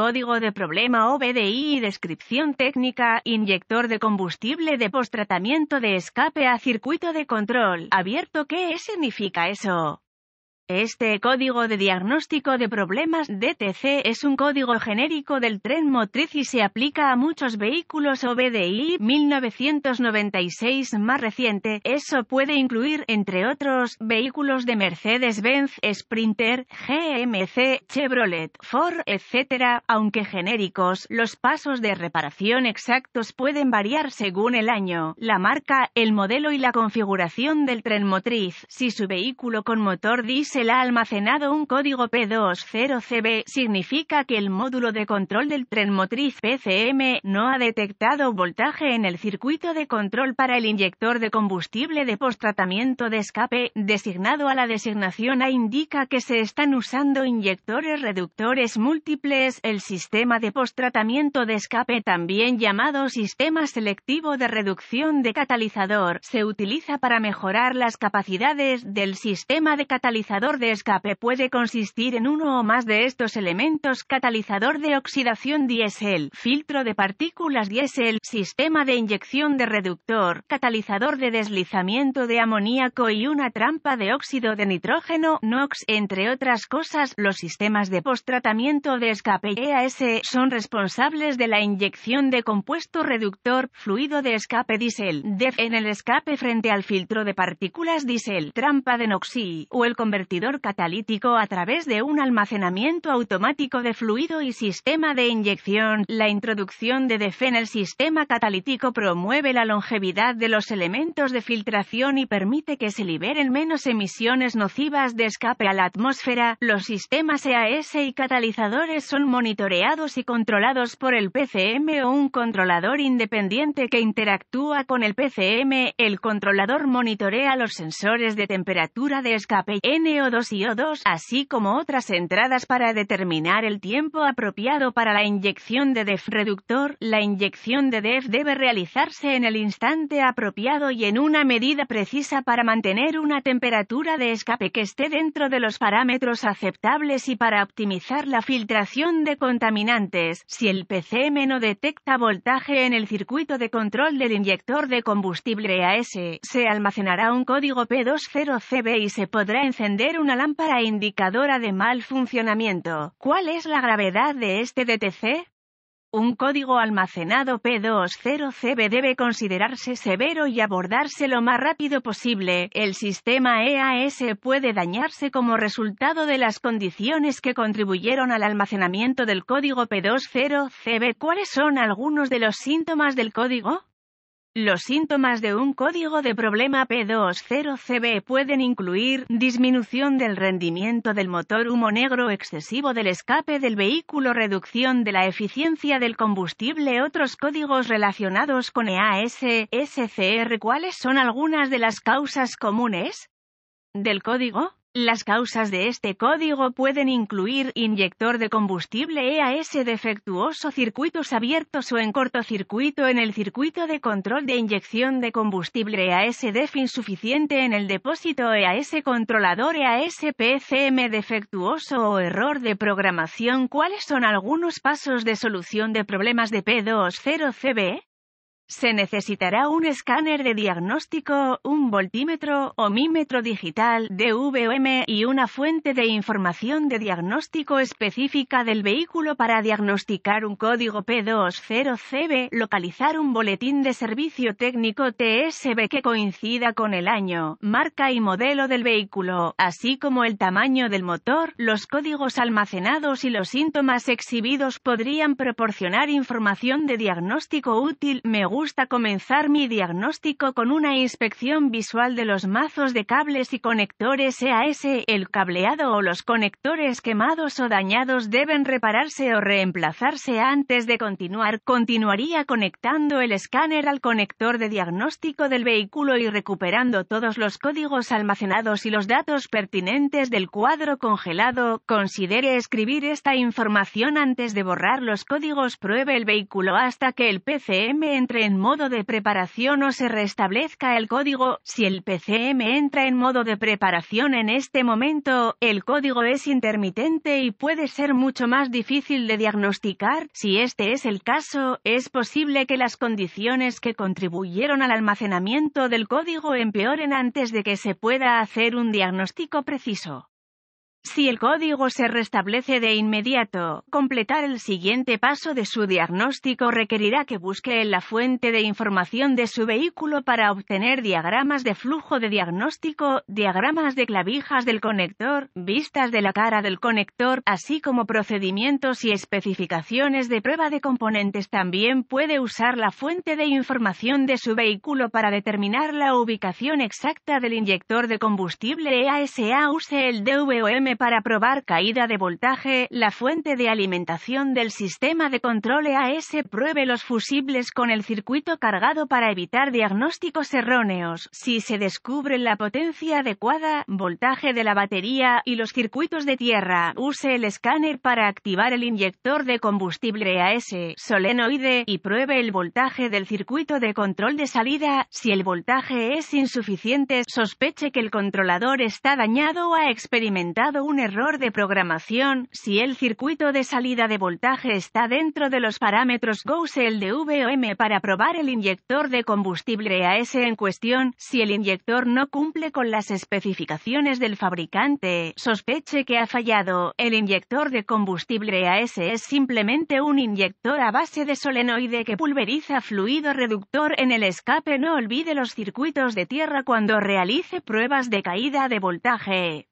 código de problema OBDI y descripción técnica, inyector de combustible de postratamiento de escape a circuito de control abierto. ¿Qué significa eso? Este código de diagnóstico de problemas DTC es un código genérico del tren motriz y se aplica a muchos vehículos OBDI 1996 más reciente. Eso puede incluir, entre otros, vehículos de Mercedes-Benz, Sprinter, GMC, Chevrolet, Ford, etc. Aunque genéricos, los pasos de reparación exactos pueden variar según el año, la marca, el modelo y la configuración del tren motriz. Si su vehículo con motor el ha almacenado un código P20CB, significa que el módulo de control del tren motriz PCM no ha detectado voltaje en el circuito de control para el inyector de combustible de postratamiento de escape, designado a la designación A indica que se están usando inyectores reductores múltiples, el sistema de postratamiento de escape también llamado sistema selectivo de reducción de catalizador, se utiliza para mejorar las capacidades del sistema de catalizador de escape puede consistir en uno o más de estos elementos catalizador de oxidación diésel, filtro de partículas diésel, sistema de inyección de reductor, catalizador de deslizamiento de amoníaco y una trampa de óxido de nitrógeno, NOx, entre otras cosas, los sistemas de postratamiento de escape EAS son responsables de la inyección de compuesto reductor, fluido de escape diésel, DEF en el escape frente al filtro de partículas diésel, trampa de NOxI, o el convertidor catalítico a través de un almacenamiento automático de fluido y sistema de inyección. La introducción de DEF en el sistema catalítico promueve la longevidad de los elementos de filtración y permite que se liberen menos emisiones nocivas de escape a la atmósfera. Los sistemas EAS y catalizadores son monitoreados y controlados por el PCM o un controlador independiente que interactúa con el PCM. El controlador monitorea los sensores de temperatura de escape NO CO2 y O2, así como otras entradas para determinar el tiempo apropiado para la inyección de DEF reductor. La inyección de DEF debe realizarse en el instante apropiado y en una medida precisa para mantener una temperatura de escape que esté dentro de los parámetros aceptables y para optimizar la filtración de contaminantes. Si el PCM no detecta voltaje en el circuito de control del inyector de combustible AS, se almacenará un código P20CB y se podrá encender una lámpara indicadora de mal funcionamiento. ¿Cuál es la gravedad de este DTC? Un código almacenado P20CB debe considerarse severo y abordarse lo más rápido posible. El sistema EAS puede dañarse como resultado de las condiciones que contribuyeron al almacenamiento del código P20CB. ¿Cuáles son algunos de los síntomas del código? Los síntomas de un código de problema P20CB pueden incluir disminución del rendimiento del motor, humo negro excesivo del escape del vehículo, reducción de la eficiencia del combustible. Otros códigos relacionados con EAS, SCR. ¿Cuáles son algunas de las causas comunes del código? Las causas de este código pueden incluir inyector de combustible EAS defectuoso, circuitos abiertos o en cortocircuito en el circuito de control de inyección de combustible EAS DEF insuficiente en el depósito EAS controlador EAS PCM defectuoso o error de programación. ¿Cuáles son algunos pasos de solución de problemas de P20CB? Se necesitará un escáner de diagnóstico, un voltímetro o digital DVM y una fuente de información de diagnóstico específica del vehículo para diagnosticar un código P20CB, localizar un boletín de servicio técnico TSB que coincida con el año, marca y modelo del vehículo, así como el tamaño del motor, los códigos almacenados y los síntomas exhibidos podrían proporcionar información de diagnóstico útil. Me gusta gusta comenzar mi diagnóstico con una inspección visual de los mazos de cables y conectores EAS. El cableado o los conectores quemados o dañados deben repararse o reemplazarse antes de continuar. Continuaría conectando el escáner al conector de diagnóstico del vehículo y recuperando todos los códigos almacenados y los datos pertinentes del cuadro congelado. Considere escribir esta información antes de borrar los códigos. Pruebe el vehículo hasta que el PCM entre en modo de preparación o se restablezca el código. Si el PCM entra en modo de preparación en este momento, el código es intermitente y puede ser mucho más difícil de diagnosticar. Si este es el caso, es posible que las condiciones que contribuyeron al almacenamiento del código empeoren antes de que se pueda hacer un diagnóstico preciso. Si el código se restablece de inmediato, completar el siguiente paso de su diagnóstico requerirá que busque en la fuente de información de su vehículo para obtener diagramas de flujo de diagnóstico, diagramas de clavijas del conector, vistas de la cara del conector, así como procedimientos y especificaciones de prueba de componentes. También puede usar la fuente de información de su vehículo para determinar la ubicación exacta del inyector de combustible EASA. Use el para probar caída de voltaje, la fuente de alimentación del sistema de control EAS pruebe los fusibles con el circuito cargado para evitar diagnósticos erróneos. Si se descubre la potencia adecuada, voltaje de la batería y los circuitos de tierra, use el escáner para activar el inyector de combustible EAS, solenoide, y pruebe el voltaje del circuito de control de salida. Si el voltaje es insuficiente, sospeche que el controlador está dañado o ha experimentado un error de programación si el circuito de salida de voltaje está dentro de los parámetros el de VOM para probar el inyector de combustible AS en cuestión. Si el inyector no cumple con las especificaciones del fabricante, sospeche que ha fallado. El inyector de combustible AS es simplemente un inyector a base de solenoide que pulveriza fluido reductor en el escape. No olvide los circuitos de tierra cuando realice pruebas de caída de voltaje.